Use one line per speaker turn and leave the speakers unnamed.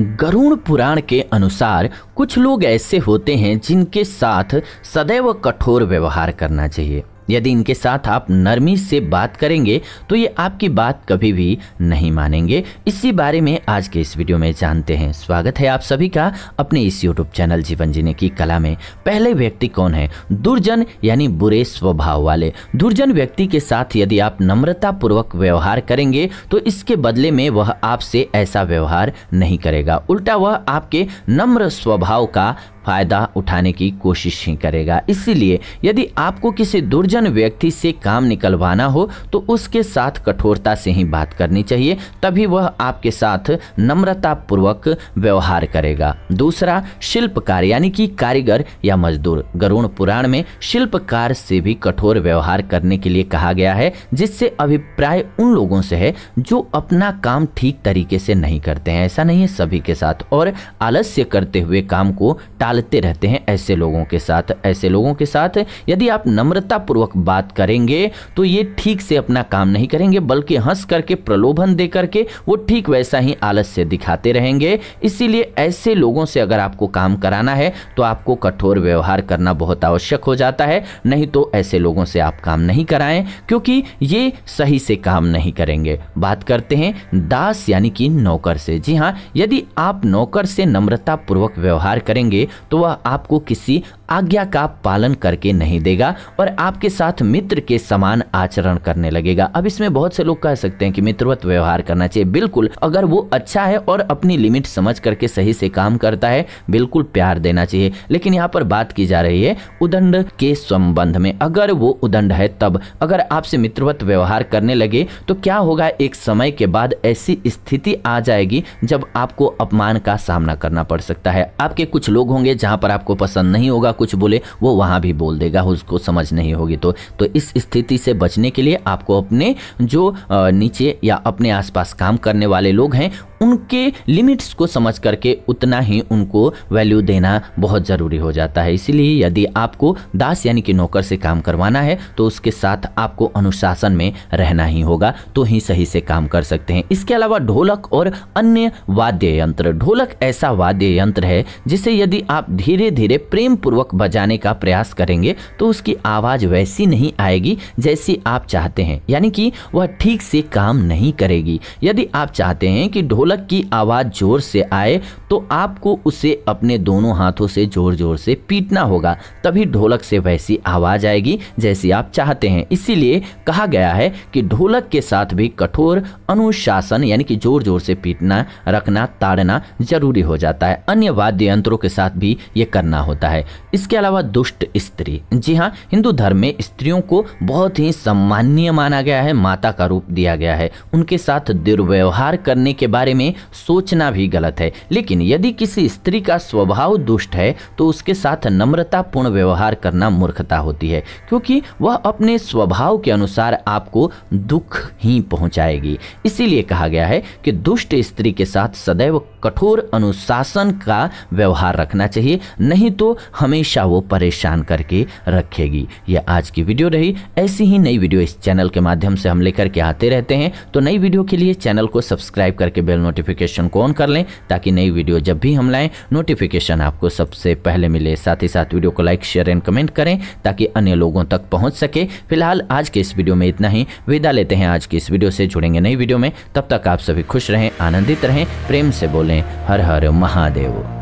गरुण पुराण के अनुसार कुछ लोग ऐसे होते हैं जिनके साथ सदैव कठोर व्यवहार करना चाहिए यदि इनके साथ आप नरमी से बात करेंगे तो ये आपकी बात कभी भी नहीं मानेंगे इसी बारे में आज के इस वीडियो में जानते हैं स्वागत है आप सभी का अपने इस यूट्यूब चैनल जीवन जीने की कला में पहले व्यक्ति कौन है दुर्जन यानी बुरे स्वभाव वाले दुर्जन व्यक्ति के साथ यदि आप नम्रता पूर्वक व्यवहार करेंगे तो इसके बदले में वह आपसे ऐसा व्यवहार नहीं करेगा उल्टा वह आपके नम्र स्वभाव का फ़ायदा उठाने की कोशिश ही करेगा इसीलिए यदि आपको किसी दुर्जन व्यक्ति से काम निकलवाना हो तो उसके साथ कठोरता से ही बात करनी चाहिए तभी वह आपके साथ नम्रतापूर्वक व्यवहार करेगा दूसरा शिल्पकार यानी कि कारीगर या मजदूर गरुण पुराण में शिल्पकार से भी कठोर व्यवहार करने के लिए कहा गया है जिससे अभिप्राय उन लोगों से है जो अपना काम ठीक तरीके से नहीं करते हैं ऐसा नहीं है सभी के साथ और आलस्य करते हुए काम को टाल टालते रहते हैं ऐसे लोगों के साथ ऐसे लोगों के साथ यदि आप नम्रतापूर्वक बात करेंगे तो ये ठीक से अपना काम नहीं करेंगे बल्कि हंस करके प्रलोभन दे करके वो ठीक वैसा ही आलस से दिखाते रहेंगे इसीलिए ऐसे लोगों से अगर आपको काम कराना है तो आपको कठोर व्यवहार करना बहुत आवश्यक हो जाता है नहीं तो ऐसे लोगों से आप काम नहीं कराएं क्योंकि ये सही से काम नहीं करेंगे बात करते हैं दास यानी कि नौकर से जी हाँ यदि आप नौकर से नम्रतापूर्वक व्यवहार करेंगे तो वह आपको किसी आज्ञा का पालन करके नहीं देगा और आपके साथ मित्र के समान आचरण करने लगेगा अब इसमें बहुत से लोग कह सकते हैं कि मित्रवत व्यवहार करना चाहिए बिल्कुल अगर वो अच्छा है और अपनी लिमिट समझ करके सही से काम करता है बिल्कुल प्यार देना चाहिए लेकिन यहाँ पर बात की जा रही है उदंड के संबंध में अगर वो उदंड है तब अगर आपसे मित्रवत व्यवहार करने लगे तो क्या होगा एक समय के बाद ऐसी स्थिति आ जाएगी जब आपको अपमान का सामना करना पड़ सकता है आपके कुछ लोग होंगे जहां पर आपको पसंद नहीं होगा कुछ बोले वो वहाँ भी बोल देगा उसको समझ नहीं होगी तो तो इस स्थिति से बचने के लिए आपको अपने जो नीचे या अपने आसपास काम करने वाले लोग हैं उनके लिमिट्स को समझ करके उतना ही उनको वैल्यू देना बहुत ज़रूरी हो जाता है इसीलिए यदि आपको दास यानी कि नौकर से काम करवाना है तो उसके साथ आपको अनुशासन में रहना ही होगा तो ही सही से काम कर सकते हैं इसके अलावा ढोलक और अन्य वाद्य यंत्र ढोलक ऐसा वाद्य यंत्र है जिसे यदि आप धीरे धीरे प्रेम पूर्वक बजाने का प्रयास करेंगे तो उसकी आवाज़ वैसी नहीं आएगी जैसी आप चाहते हैं यानी कि वह ठीक से काम नहीं करेगी यदि आप चाहते हैं कि ढोल ढोलक की आवाज़ जोर से आए तो आपको उसे अपने दोनों हाथों से जोर जोर से पीटना होगा तभी ढोलक से वैसी आवाज़ आएगी जैसी आप चाहते हैं इसीलिए कहा गया है कि ढोलक के साथ भी कठोर अनुशासन यानी कि जोर जोर से पीटना रखना ताड़ना जरूरी हो जाता है अन्य वाद्य यंत्रों के साथ भी ये करना होता है इसके अलावा दुष्ट स्त्री जी हाँ हिंदू धर्म में स्त्रियों को बहुत ही सम्मान्य माना गया है माता का रूप दिया गया है उनके साथ दुर्व्यवहार करने के बारे में सोचना भी गलत है लेकिन लेकिन यदि किसी स्त्री का स्वभाव दुष्ट है तो उसके साथ नम्रता पूर्ण व्यवहार करना मूर्खता होती है क्योंकि वह अपने स्वभाव के अनुसार आपको दुख ही पहुंचाएगी इसीलिए कहा गया है कि दुष्ट स्त्री के साथ सदैव कठोर अनुशासन का व्यवहार रखना चाहिए नहीं तो हमेशा वो परेशान करके रखेगी यह आज की वीडियो रही ऐसी ही नई वीडियो इस चैनल के माध्यम से हम लेकर के आते रहते हैं तो नई वीडियो के लिए चैनल को सब्सक्राइब करके बेल नोटिफिकेशन को ऑन कर लें ताकि नई वीडियो वीडियो जब भी हम लाएँ नोटिफिकेशन आपको सबसे पहले मिले साथ ही साथ वीडियो को लाइक शेयर एंड कमेंट करें ताकि अन्य लोगों तक पहुँच सके फिलहाल आज के इस वीडियो में इतना ही विदा लेते हैं आज की इस वीडियो से जुड़ेंगे नई वीडियो में तब तक आप सभी खुश रहें आनंदित रहें प्रेम से बोलें हर हर महादेव